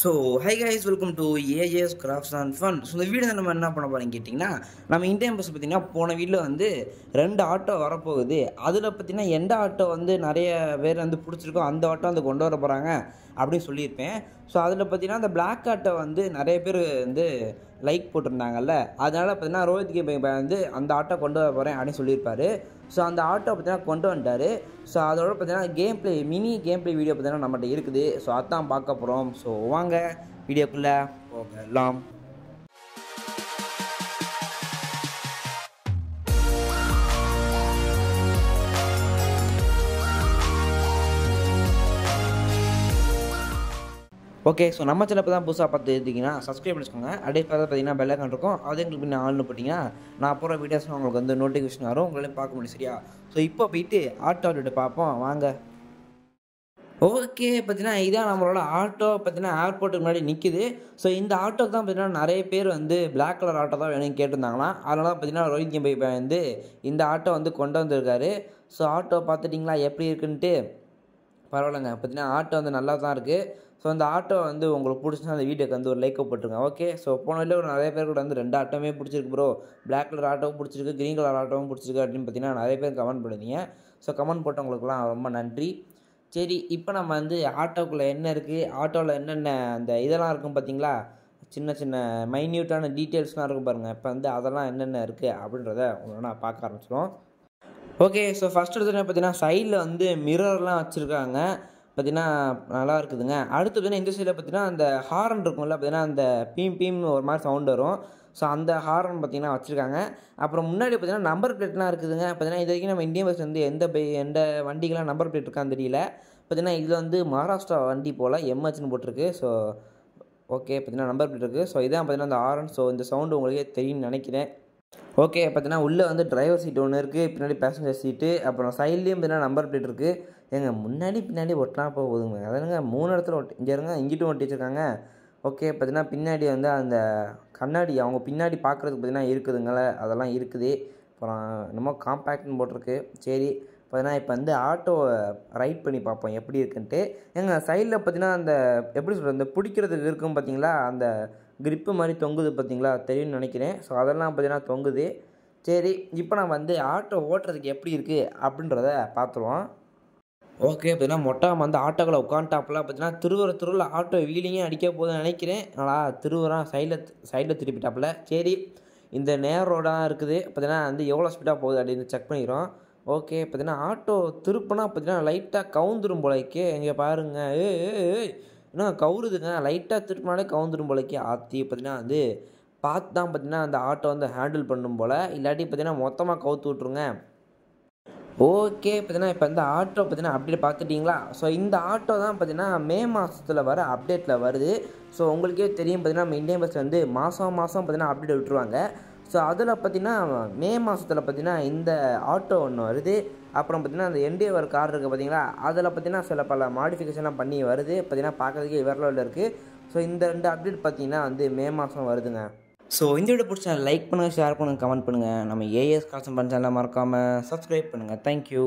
so hi guys welcome to AJ's crafts and fun so இந்த வீடு நம்ம என்ன பண்ண போகிறோம் கேட்டிங்கன்னா நம்ம இந்தியன் பஸ் பார்த்திங்கன்னா போன வீட்டில் வந்து ரெண்டு ஆட்டோ வரப்போகுது அதில் பார்த்திங்கன்னா எந்த ஆட்டோ வந்து நிறைய பேர் வந்து பிடிச்சிருக்கோ அந்த ஆட்டோ வந்து கொண்டு வர போகிறாங்க அப்படின்னு சொல்லியிருப்பேன் ஸோ அதில் பார்த்திங்கன்னா அந்த பிளாக் ஆட்டோ வந்து நிறைய பேர் வந்து லைக் போட்டிருந்தாங்கல்ல அதனால் பார்த்தீங்கன்னா ரோஹித் கேம் வந்து அந்த ஆட்டோ கொண்டு வர போகிறேன் அப்படின்னு சொல்லியிருப்பார் ஸோ அந்த ஆட்டோ பார்த்தீங்கன்னா கொண்டு வந்துட்டார் ஸோ அதோட பார்த்தீங்கன்னா game play mini game play video பார்த்தீங்கன்னா நம்மகிட்ட இருக்குது ஸோ அதான் பார்க்க போகிறோம் ஸோ வாங்க வீடியோக்குள்ளே போகலாம் ஓகே ஸோ நம்ம சேனல் தான் புதுசாக பார்த்து இருந்தீங்கன்னா சப்ஸ்கிரைப் பண்ணிக்கோங்க அப்படியே பார்த்து பார்த்தீங்கன்னா பெல்லைக்கான் இருக்கும் அதே எங்களுக்கு நான் ஆள்னு போட்டிங்கன்னா நான் போகிற வீடியோஸ் உங்களுக்கு வந்து நோட்டிஃபிகேஷன் வரும் உங்களையும் பார்க்க முடியும் சரியா ஸோ இப்போ போயிட்டு ஆட்டோ அப்டேட் பார்ப்போம் வாங்க ஓகே பார்த்தீங்கன்னா இதான் நம்மளோட ஆட்டோ பார்த்தீங்கன்னா ஏர்போர்ட்டுக்கு முன்னாடி நிற்கிது ஸோ இந்த ஆட்டோக்கு தான் பார்த்தீங்கன்னா நிறைய பேர் வந்து பிளாக் கலர் ஆட்டோ தான் வேணும்னு கேட்டிருந்தாங்களாம் அதனால தான் பார்த்தீங்கன்னா ரோஹித் கம்பை வந்து இந்த ஆட்டோ வந்து கொண்டு வந்திருக்காரு ஸோ ஆட்டோ பார்த்துட்டிங்களா எப்படி இருக்குன்ட்டு பரவாயில்லைங்க பார்த்தீங்கன்னா ஆட்டோ வந்து நல்லா தான் இருக்குது ஸோ அந்த ஆட்டோ வந்து உங்களுக்கு பிடிச்சினா அந்த வீடியோக்கு வந்து ஒரு லைக் போட்டுருங்க ஓகே ஸோ போனதில் ஒரு நிறைய பேர் கூட வந்து ரெண்டு ஆட்டோமே பிடிச்சிருக்கு ப்ரோ பிளாக் கலர் ஆட்டோவும் பிடிச்சிருக்கு க்ரீன் கலர் ஆட்டோவும் பிடிச்சிருக்கு அப்படின்னு பார்த்தீங்கன்னா நிறைய பேர் கமெண்ட் பண்ணுவீங்க ஸோ கமெண்ட் போட்டவங்களுக்குலாம் ரொம்ப நன்றி சரி இப்போ நம்ம வந்து ஆட்டோக்குள்ளே என்ன இருக்குது ஆட்டோவில் என்னென்ன அந்த இதெல்லாம் இருக்கும் பார்த்தீங்களா சின்ன சின்ன மைன்யூட்டான டீட்டெயில்ஸ்லாம் இருக்கும் பாருங்கள் இப்போ வந்து அதெல்லாம் என்னென்ன இருக்குது அப்படின்றத ஒன்று நான் பார்க்க ஆரம்பிச்சிடும் ஓகே ஸோ ஃபஸ்ட் எடுத்துகிட்டு பார்த்தீங்கன்னா சைடில் வந்து மிரர்லாம் வச்சுருக்காங்க பார்த்தீங்கன்னா நல்லா இருக்குதுங்க அடுத்து பார்த்தீங்கன்னா இந்த சைடில் பார்த்தீங்கன்னா அந்த ஹார்ன் இருக்கும்ல பார்த்தீங்கன்னா அந்த பீம் பீம்னு ஒரு மாதிரி சவுண்ட் வரும் ஸோ அந்த ஹார்ன் பார்த்தீங்கன்னா வச்சுருக்காங்க அப்புறம் முன்னாடி பார்த்தீங்கன்னா நம்பர் பிளேட்லாம் இருக்குதுங்க பார்த்தீங்கன்னா இது வரைக்கும் நம்ம இந்தியன் பஸ் வந்து எந்த எந்த வண்டிக்கெலாம் நம்பர் பிளேட் இருக்கான்னு தெரியல பார்த்தீங்கன்னா இதில் வந்து மகாராஷ்டிரா வண்டி போல் எம்ஹெச்னு போட்டிருக்கு ஸோ ஓகே பார்த்தீங்கன்னா நம்பர் பிளேட் இருக்குது ஸோ இதான் பார்த்தீங்கன்னா அந்த ஹார்ன் ஸோ இந்த சவுண்டு உங்களுக்கே தெரியும்னு நினைக்கிறேன் ஓகே பார்த்தீங்கன்னா உள்ளே வந்து டிரைவர் சீட் ஒன்று இருக்குது பின்னாடி பேசஞ்சர் சீட்டு அப்புறம் சைட்லேயும் பார்த்தீங்கன்னா நம்பர் பிளேட் இருக்குது ஏங்க முன்னாடி பின்னாடி ஒட்டினா போதுங்க அதனுங்க மூணு இடத்துல ஒட்டி இங்கே இருங்க இங்கிட்டும் ஒட்டி வச்சுருக்காங்க ஓகே பார்த்தீங்கன்னா பின்னாடி வந்து அந்த கண்ணாடி அவங்க பின்னாடி பார்க்குறதுக்கு பார்த்தீங்கன்னா இருக்குதுங்களே அதெல்லாம் இருக்குது அப்புறம் என்னமோ காம்பேக்ட்னு போட்டிருக்கு சரி பார்த்தீங்கன்னா இப்போ வந்து ஆட்டோவை ரைட் பண்ணி பார்ப்போம் எப்படி இருக்குன்ட்டு எங்கள் சைடில் பார்த்தீங்கன்னா அந்த எப்படி சொல்கிறது அந்த பிடிக்கிறதுக்கு இருக்கும் பார்த்தீங்களா அந்த கிரிப்பு மாதிரி தொங்குது பார்த்தீங்களா தெரியும்னு நினைக்கிறேன் ஸோ அதெல்லாம் பார்த்தீங்கன்னா தொங்குது சரி இப்போ நான் வந்து ஆட்டோ ஓட்டுறதுக்கு எப்படி இருக்குது அப்படின்றத பார்த்துருவோம் ஓகே அப்படின்னா மொட்டாம் வந்து ஆட்டோக்களை உட்காந்துட்டாப்புல பார்த்தீங்கன்னா திருவர திருவில் ஆட்டோ வீலிங்கே அடிக்க போதும்னு நினைக்கிறேன் நல்லா திருவரம் சைடில் சைடில் திருப்பிட்டாப்புல சரி இந்த நேர் ரோடாக இருக்குது பார்த்தீங்கன்னா வந்து எவ்வளோ ஸ்பீடாக போகுது அப்படின்னு செக் பண்ணிக்கிறோம் ஓகே பார்த்தீங்கன்னா ஆட்டோ திருப்பினா பார்த்தீங்கன்னா லைட்டாக கவுந்துரும் போலக்கே இங்கே பாருங்கள் ஏ இன்னும் கவுருதுங்க லைட்டாக திருப்பினாலே கவுந்துடும் போலக்கே ஆற்றி பார்த்தீங்கன்னா வந்து பார்த்து தான் பார்த்தீங்கன்னா அந்த ஆட்டோ வந்து ஹேண்டில் பண்ணும் போல் இல்லாட்டி பார்த்தீங்கன்னா மொத்தமாக கவுத்து விட்ருங்க ஓகே பார்த்தீங்கன்னா இப்போ இந்த ஆட்டோ பார்த்தீங்கன்னா அப்டேட் பார்த்துட்டிங்களா ஸோ இந்த ஆட்டோ தான் பார்த்தீங்கன்னா மே மாதத்தில் வர அப்டேட்டில் வருது ஸோ உங்களுக்கே தெரியும் பார்த்தீங்கன்னா நம்ம இந்தியன் பஸ் வந்து மாதம் மாதம் பார்த்தீங்கன்னா அப்டேட் விட்டுருவாங்க ஸோ அதில் பார்த்திங்கன்னா மே மாதத்துல பார்த்திங்கன்னா இந்த ஆட்டோ ஒன்று வருது அப்புறம் பார்த்திங்கன்னா அந்த என்டிஎவர் கார் இருக்குது பார்த்தீங்களா அதில் பார்த்திங்கன்னா சில பல மாடிஃபிகேஷன்லாம் பண்ணி வருது பார்த்திங்கன்னா பார்க்குறதுக்கே இவரில் இருக்குது ஸோ இந்த ரெண்டு அப்டேட் பார்த்திங்கன்னா வந்து மே மாதம் வருதுங்க ஸோ இந்த வீடியோ பிடிச்சா லைக் பண்ணுங்கள் ஷேர் பண்ணுங்கள் கமெண்ட் பண்ணுங்கள் நம்ம ஏஎஸ் கால்சன் பண்ணலாம் மறக்காமல் சப்ஸ்கிரைப் பண்ணுங்கள் தேங்க்யூ